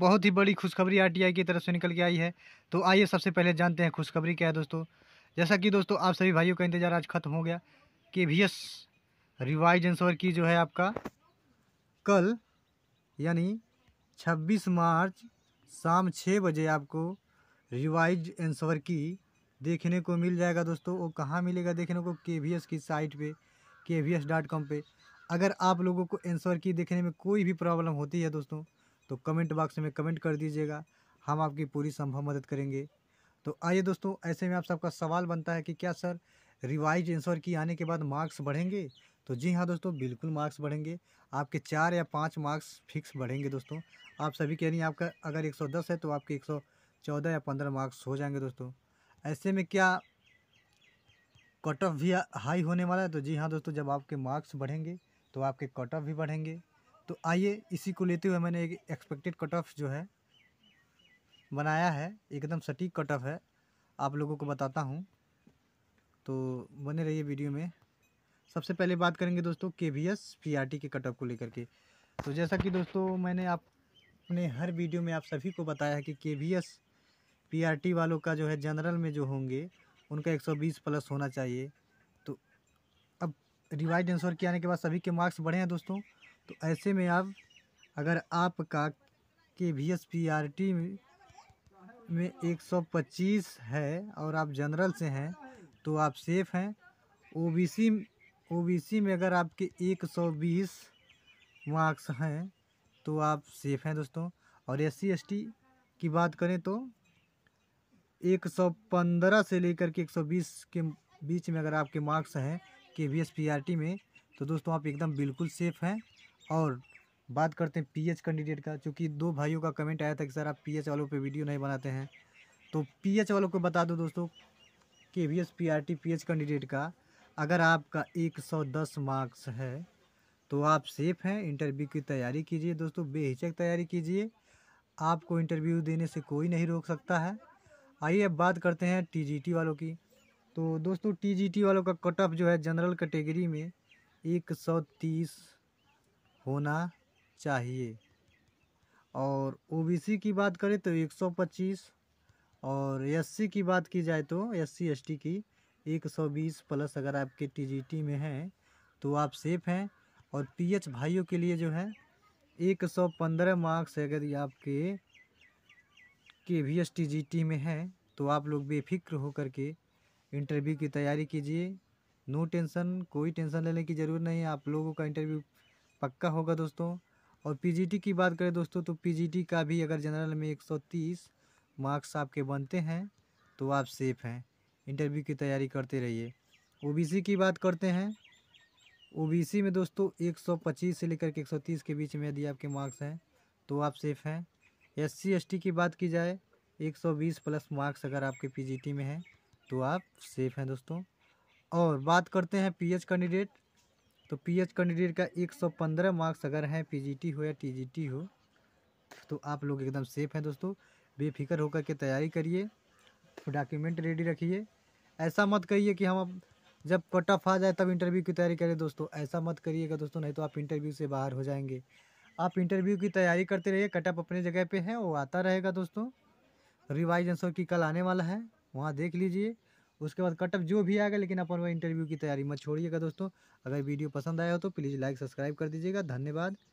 बहुत ही बड़ी खुशखबरी आरटीआई की तरफ से निकल के आई है तो आइए सबसे पहले जानते हैं खुशखबरी क्या है दोस्तों जैसा कि दोस्तों आप सभी भाइयों का इंतजार आज खत्म हो गया के वी एस रिवाइज आंसर की जो है आपका कल यानी 26 मार्च शाम छः बजे आपको रिवाइज आंसर की देखने को मिल जाएगा दोस्तों वो कहाँ मिलेगा देखने को के वी एस की साइट पे के वी एस डॉट कॉम पर अगर आप लोगों को आंसर की देखने में कोई भी प्रॉब्लम होती है दोस्तों तो कमेंट बॉक्स में कमेंट कर दीजिएगा हम आपकी पूरी संभव मदद करेंगे तो आइए दोस्तों ऐसे में आप सबका सवाल बनता है कि क्या सर रिवाइज आंसर की आने के बाद मार्क्स बढ़ेंगे तो जी हाँ दोस्तों बिल्कुल मार्क्स बढ़ेंगे आपके चार या पाँच मार्क्स फिक्स बढ़ेंगे दोस्तों आप सभी कह रही हैं आपका अगर 110 है तो आपके 114 या 15 मार्क्स हो जाएंगे दोस्तों ऐसे में क्या कट ऑफ भी हाई होने वाला है तो जी हाँ दोस्तों जब आपके मार्क्स बढ़ेंगे तो आपके कट ऑफ भी बढ़ेंगे तो आइए इसी को लेते हुए मैंने एक एक्सपेक्टेड कट ऑफ जो है बनाया है एकदम सटीक कट ऑफ है आप लोगों को बताता हूँ तो बने रहिए वीडियो में सबसे पहले बात करेंगे दोस्तों K V S P R T के कट ऑफ को लेकर के तो जैसा कि दोस्तों मैंने अपने हर वीडियो में आप सभी को बताया है कि K V S P R T वालों का जो है जनरल में जो होंगे उनका 120 प्लस होना चाहिए तो अब रिवाइज आंसर के आने के बाद सभी के मार्क्स बढ़े हैं दोस्तों तो ऐसे में आप अगर आपका K V S P R T में एक सौ पच्चीस है और आप जनरल से हैं तो आप सेफ़ हैं O B C O B C में अगर आपके एक सौ बीस मार्क्स हैं तो आप सेफ़ हैं दोस्तों और एस सी एस टी की बात करें तो एक सौ पंद्रह से लेकर के एक सौ बीस के बीच में अगर आपके मार्क्स हैं K V S P R T में तो दोस्तों आप एकदम बिल्कुल सेफ़ हैं और बात करते हैं पीएच कैंडिडेट का क्योंकि दो भाइयों का कमेंट आया था कि सर आप पीएच वालों पे वीडियो नहीं बनाते हैं तो पीएच वालों को बता दो दोस्तों K V S P R T P H candidate का अगर आपका एक सौ दस मार्क्स है तो आप सेफ हैं इंटरव्यू की तैयारी कीजिए दोस्तों बेहिचक तैयारी कीजिए आपको इंटरव्यू देने से कोई नहीं रोक सकता है आइए अब बात करते हैं टीजीटी वालों की तो दोस्तों टीजीटी वालों का कट ऑफ जो है जनरल कैटेगरी में एक सौ तीस होना चाहिए और ओबीसी की बात करें तो 125 और एससी की बात की जाए तो एससी एसटी की 120 प्लस अगर आपके टीजीटी में है तो आप सेफ़ हैं और पीएच भाइयों के लिए जो है 115 मार्क्स अगर आपके के वी एस टी में है तो आप लोग बेफिक्र होकर के इंटरव्यू की तैयारी कीजिए नो टेंशन कोई टेंशन लेने की ज़रूरत नहीं है आप लोगों का इंटरव्यू पक्का होगा दोस्तों और पीजीटी की बात करें दोस्तों तो पीजीटी का भी अगर जनरल में 130 मार्क्स आपके बनते हैं तो आप सेफ हैं इंटरव्यू की तैयारी करते रहिए ओबीसी की बात करते हैं ओबीसी में दोस्तों 125 से लेकर के 130 के बीच में यदि आपके मार्क्स हैं तो आप सेफ़ हैं एस सी की बात की जाए 120 प्लस मार्क्स अगर आपके पी में हैं तो आप सेफ़ हैं दोस्तों और बात करते हैं पी कैंडिडेट तो पी एच कैंडिडेट का 115 मार्क्स अगर हैं पीजीटी हो या टीजीटी हो तो आप लोग एकदम सेफ हैं दोस्तों बेफिक्र होकर के तैयारी करिए डॉक्यूमेंट रेडी रखिए ऐसा मत करिए कि हम जब कट ऑफ आ जाए तब इंटरव्यू की तैयारी करें दोस्तों ऐसा मत करिएगा दोस्तों नहीं तो आप इंटरव्यू से बाहर हो जाएंगे आप इंटरव्यू की तैयारी करते रहिए कट ऑफ अपने जगह पे है वो आता रहेगा दोस्तों रिवाइज एंसर की कल आने वाला है वहाँ देख लीजिए उसके बाद कटअप जो भी आएगा लेकिन अपन वह इंटरव्यू की तैयारी मत छोड़िएगा दोस्तों अगर वीडियो पसंद आया हो तो प्लीज़ लाइक सब्सक्राइब कर दीजिएगा धन्यवाद